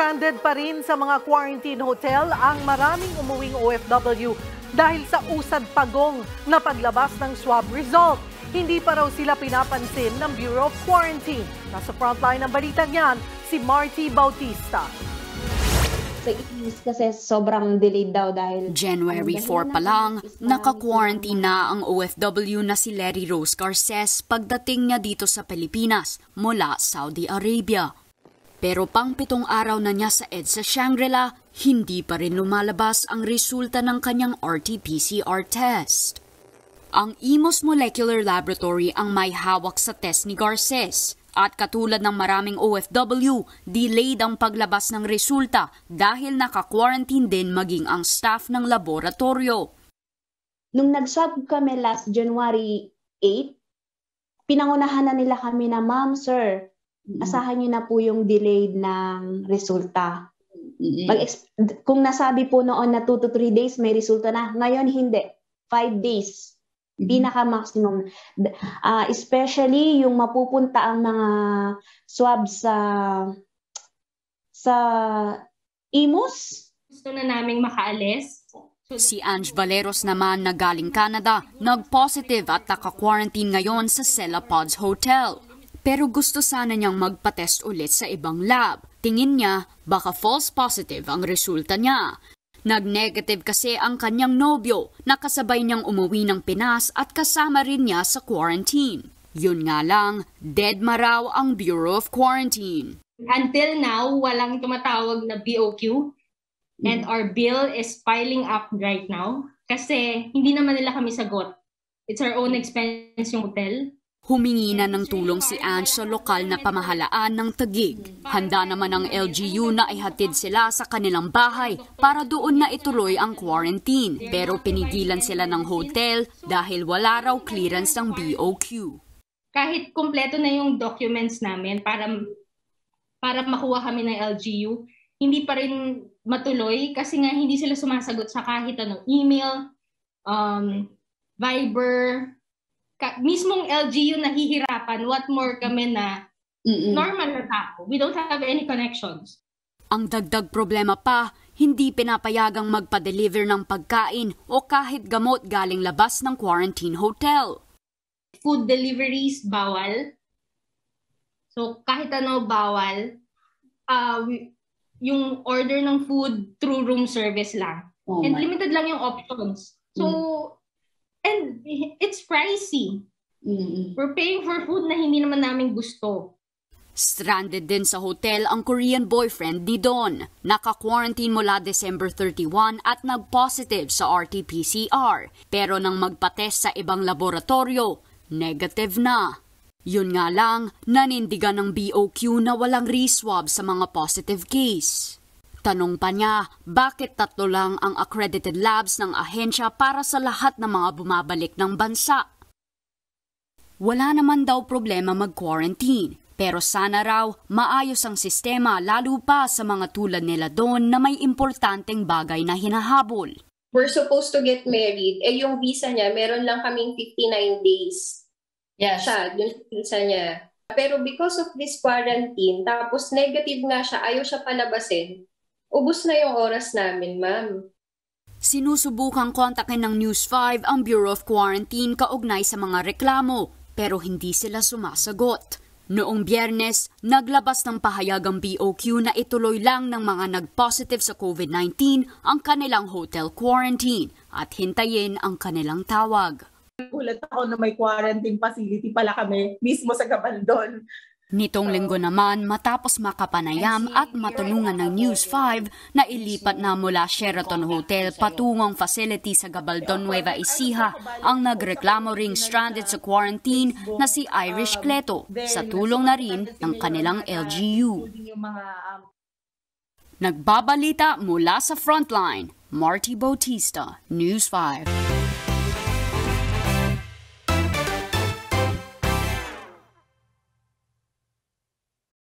stranded pa rin sa mga quarantine hotel ang maraming umuwing OFW dahil sa usad pagong na paglabas ng swab result. Hindi pa raw sila pinapansin ng Bureau of Quarantine. Nasa frontline ng balita niyan, si Marty Bautista sa East kasi sobrang delayed daw dahil... January 4 pa lang, naka-quarantine na ang OFW na si Larry Rose Garces pagdating niya dito sa Pilipinas mula Saudi Arabia. Pero pang pitong araw na niya sa EDSA Shangri-La, hindi pa rin lumalabas ang resulta ng kanyang RT-PCR test. Ang Imos Molecular Laboratory ang may hawak sa test ni Garces at katulad ng maraming OFW, delayed ang paglabas ng resulta dahil naka-quarantine din maging ang staff ng laboratorio. Nung nag-swab kami last January 8, pinangunahan na nila kami na, Ma'am, Sir, Asahan niyo na po yung delayed ng resulta. Mag- kung nasabi po noon na 2 to 3 days may resulta na, ngayon hindi. 5 days. Mm-hmm. Pinaka-maximum. Uh, especially yung mapupunta ang mga swab sa sa IMUS. Gusto na naming makaalis. Si Ange Valeros naman na galing Canada, nag-positive at naka-quarantine ngayon sa Cella Pods Hotel pero gusto sana niyang magpa-test ulit sa ibang lab. Tingin niya, baka false positive ang resulta niya. Nag-negative kasi ang kanyang nobyo, nakasabay niyang umuwi ng Pinas at kasama rin niya sa quarantine. Yun nga lang, dead maraw ang Bureau of Quarantine. Until now, walang tumatawag na BOQ and our bill is piling up right now kasi hindi naman nila kami sagot. It's our own expense yung hotel. Humingi na ng tulong si Ange sa lokal na pamahalaan ng Tagig. Handa naman ang LGU na ihatid sila sa kanilang bahay para doon na ituloy ang quarantine. Pero pinigilan sila ng hotel dahil wala raw clearance ng BOQ. Kahit kumpleto na yung documents namin para para makuha kami ng LGU, hindi pa rin matuloy kasi nga hindi sila sumasagot sa kahit anong email, um, Viber, ka, mismong LGU nahihirapan, what more kami na Mm-mm. normal na tao. We don't have any connections. Ang dagdag problema pa, hindi pinapayagang magpa-deliver ng pagkain o kahit gamot galing labas ng quarantine hotel. Food deliveries bawal. So kahit ano bawal. Uh, yung order ng food through room service lang. Oh And limited lang yung options. So mm. And it's pricey. Mm-hmm. We're paying for food na hindi naman namin gusto. Stranded din sa hotel ang Korean boyfriend ni Don. Naka-quarantine mula December 31 at nag-positive sa RT-PCR. Pero nang magpatest sa ibang laboratorio, negative na. Yun nga lang, nanindigan ng BOQ na walang reswab sa mga positive case. Tanong pa niya, bakit tatlo lang ang accredited labs ng ahensya para sa lahat ng mga bumabalik ng bansa? Wala naman daw problema mag-quarantine, pero sana raw maayos ang sistema lalo pa sa mga tulad nila doon na may importanteng bagay na hinahabol. We're supposed to get married, eh yung visa niya, meron lang kaming 59 days. Yes. Siya, yung visa niya. Pero because of this quarantine, tapos negative nga siya, ayaw siya palabasin, Ubus na yung oras namin, ma'am. Sinusubukang kontakin ng News 5 ang Bureau of Quarantine kaugnay sa mga reklamo, pero hindi sila sumasagot. Noong biyernes, naglabas ng pahayag ang BOQ na ituloy lang ng mga nag-positive sa COVID-19 ang kanilang hotel quarantine at hintayin ang kanilang tawag. Gulat ako na may quarantine facility pala kami mismo sa Gabaldon. Nitong linggo naman, matapos makapanayam at matulungan ng News 5 na ilipat na mula Sheraton Hotel patungong facility sa Gabaldon, Nueva Ecija, ang nagreklamo ring stranded sa quarantine na si Irish Cleto sa tulong na rin ng kanilang LGU. Nagbabalita mula sa Frontline, Marty Bautista, News 5.